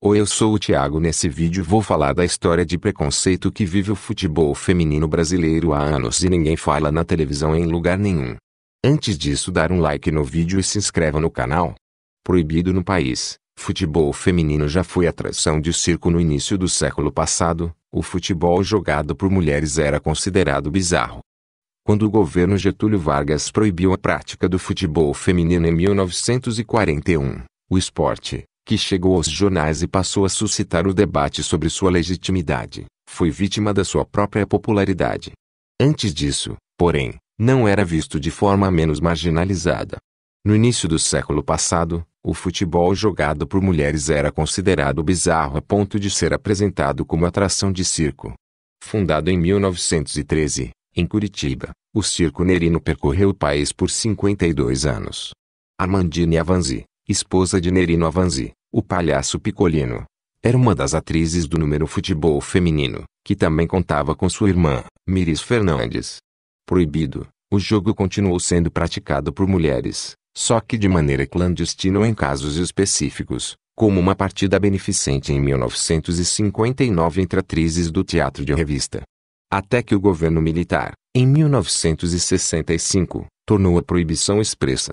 Oi, eu sou o Thiago. Nesse vídeo vou falar da história de preconceito que vive o futebol feminino brasileiro há anos e ninguém fala na televisão em lugar nenhum. Antes disso, dar um like no vídeo e se inscreva no canal. Proibido no país, futebol feminino já foi atração de circo no início do século passado. O futebol jogado por mulheres era considerado bizarro, quando o governo Getúlio Vargas proibiu a prática do futebol feminino em 1941, o esporte, que chegou aos jornais e passou a suscitar o debate sobre sua legitimidade, foi vítima da sua própria popularidade. Antes disso, porém, não era visto de forma menos marginalizada. No início do século passado, o futebol jogado por mulheres era considerado bizarro a ponto de ser apresentado como atração de circo. Fundado em 1913, em Curitiba, o circo nerino percorreu o país por 52 anos. Armandine Avanzi, esposa de Nerino Avanzi, o palhaço picolino, era uma das atrizes do número futebol feminino, que também contava com sua irmã, Miris Fernandes. Proibido, o jogo continuou sendo praticado por mulheres, só que de maneira clandestina ou em casos específicos, como uma partida beneficente em 1959 entre atrizes do teatro de revista até que o governo militar, em 1965, tornou a proibição expressa.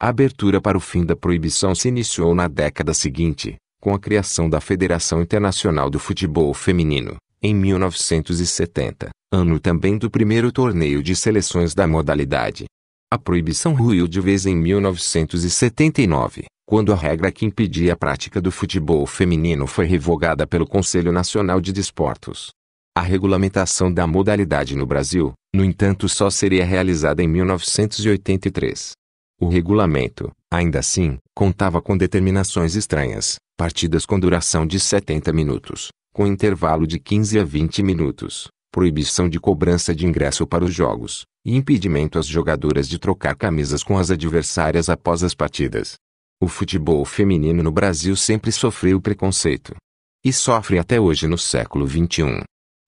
A abertura para o fim da proibição se iniciou na década seguinte, com a criação da Federação Internacional do Futebol Feminino, em 1970, ano também do primeiro torneio de seleções da modalidade. A proibição ruiu de vez em 1979, quando a regra que impedia a prática do futebol feminino foi revogada pelo Conselho Nacional de Desportos. A regulamentação da modalidade no Brasil, no entanto, só seria realizada em 1983. O regulamento, ainda assim, contava com determinações estranhas, partidas com duração de 70 minutos, com intervalo de 15 a 20 minutos, proibição de cobrança de ingresso para os jogos, e impedimento às jogadoras de trocar camisas com as adversárias após as partidas. O futebol feminino no Brasil sempre sofreu preconceito. E sofre até hoje no século XXI.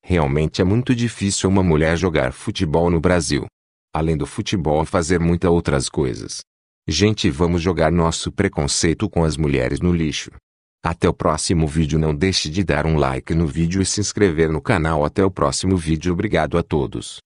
Realmente é muito difícil uma mulher jogar futebol no Brasil. Além do futebol, fazer muitas outras coisas. Gente, vamos jogar nosso preconceito com as mulheres no lixo. Até o próximo vídeo. Não deixe de dar um like no vídeo e se inscrever no canal. Até o próximo vídeo. Obrigado a todos.